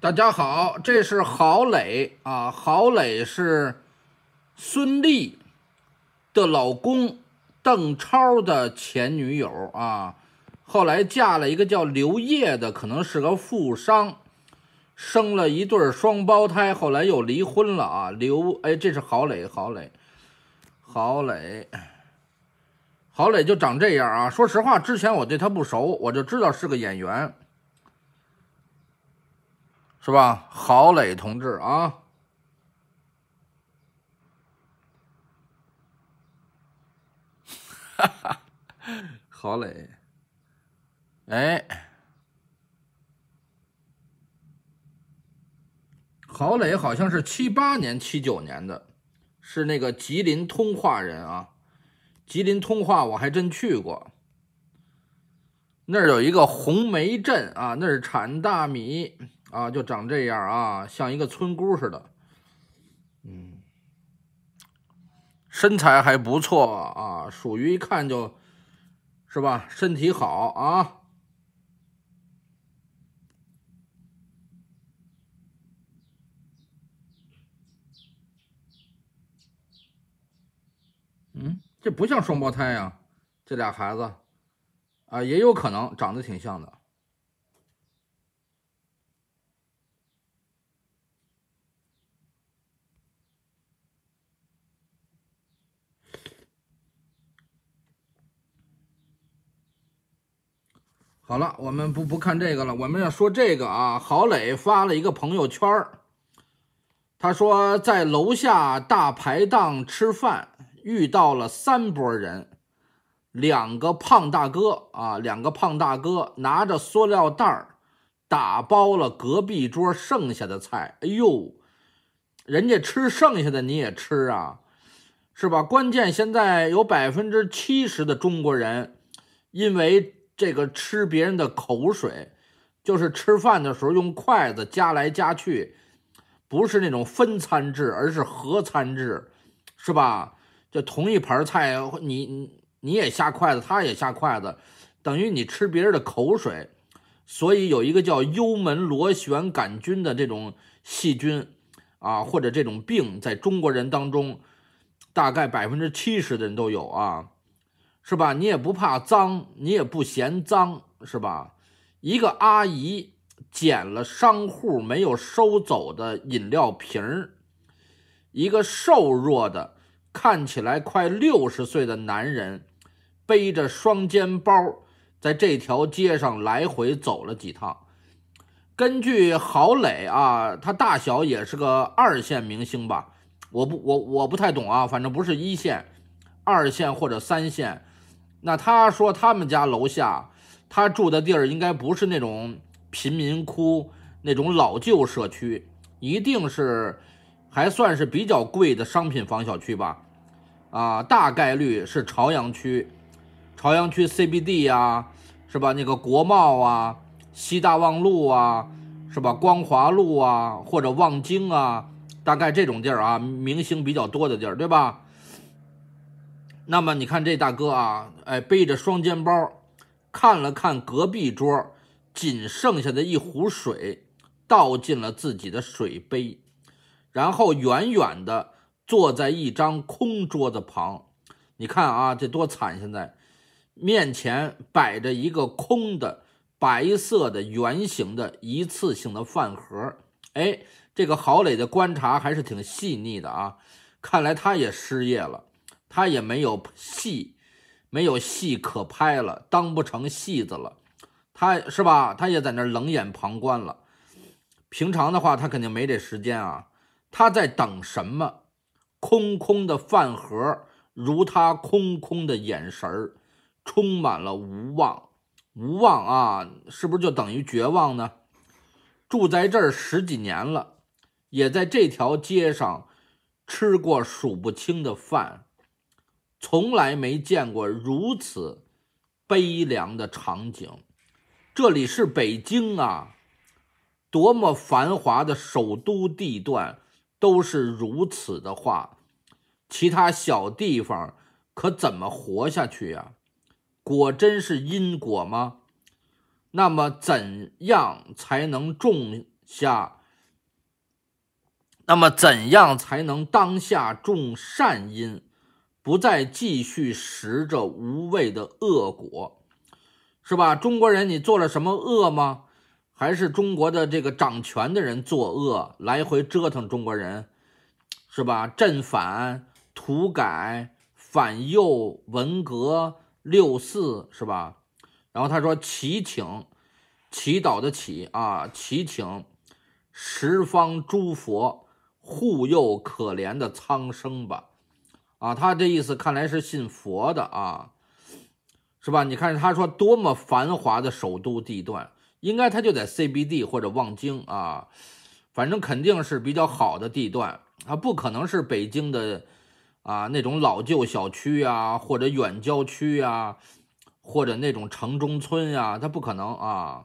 大家好，这是郝磊啊，郝磊是孙俪的老公，邓超的前女友啊，后来嫁了一个叫刘烨的，可能是个富商，生了一对双胞胎，后来又离婚了啊。刘，哎，这是郝磊，郝磊，郝磊，郝磊就长这样啊。说实话，之前我对他不熟，我就知道是个演员。是吧，郝磊同志啊，郝磊，哎，郝磊好像是七八年、七九年的，是那个吉林通化人啊。吉林通化我还真去过，那儿有一个红梅镇啊，那是产大米。啊，就长这样啊，像一个村姑似的，嗯，身材还不错啊，属于一看就，是吧？身体好啊。嗯，这不像双胞胎呀，这俩孩子，啊，也有可能长得挺像的。好了，我们不不看这个了，我们要说这个啊。郝磊发了一个朋友圈他说在楼下大排档吃饭，遇到了三拨人，两个胖大哥啊，两个胖大哥拿着塑料袋儿打包了隔壁桌剩下的菜。哎呦，人家吃剩下的你也吃啊，是吧？关键现在有百分之七十的中国人，因为。这个吃别人的口水，就是吃饭的时候用筷子夹来夹去，不是那种分餐制，而是合餐制，是吧？就同一盘菜，你你也下筷子，他也下筷子，等于你吃别人的口水。所以有一个叫幽门螺旋杆菌的这种细菌啊，或者这种病，在中国人当中，大概百分之七十的人都有啊。是吧？你也不怕脏，你也不嫌脏，是吧？一个阿姨捡了商户没有收走的饮料瓶儿，一个瘦弱的、看起来快六十岁的男人，背着双肩包，在这条街上来回走了几趟。根据郝磊啊，他大小也是个二线明星吧？我不，我我不太懂啊，反正不是一线、二线或者三线。那他说他们家楼下，他住的地儿应该不是那种贫民窟那种老旧社区，一定是还算是比较贵的商品房小区吧？啊，大概率是朝阳区，朝阳区 CBD 啊，是吧？那个国贸啊，西大望路啊，是吧？光华路啊，或者望京啊，大概这种地儿啊，明星比较多的地儿，对吧？那么你看这大哥啊，哎，背着双肩包，看了看隔壁桌仅剩下的一壶水，倒进了自己的水杯，然后远远的坐在一张空桌子旁。你看啊，这多惨！现在面前摆着一个空的白色的圆形的一次性的饭盒。哎，这个郝磊的观察还是挺细腻的啊，看来他也失业了。他也没有戏，没有戏可拍了，当不成戏子了，他是吧？他也在那冷眼旁观了。平常的话，他肯定没这时间啊。他在等什么？空空的饭盒，如他空空的眼神，充满了无望，无望啊，是不是就等于绝望呢？住在这儿十几年了，也在这条街上吃过数不清的饭。从来没见过如此悲凉的场景，这里是北京啊，多么繁华的首都地段，都是如此的话，其他小地方可怎么活下去呀？果真是因果吗？那么怎样才能种下？那么怎样才能当下种善因？不再继续食着无谓的恶果，是吧？中国人，你做了什么恶吗？还是中国的这个掌权的人作恶，来回折腾中国人，是吧？镇反、土改、反右、文革、六四，是吧？然后他说：“祈请，祈祷的祈啊，祈请十方诸佛护佑可怜的苍生吧。”啊，他这意思看来是信佛的啊，是吧？你看他说多么繁华的首都地段，应该他就在 CBD 或者望京啊，反正肯定是比较好的地段啊，不可能是北京的啊那种老旧小区啊，或者远郊区啊，或者那种城中村呀，他不可能啊。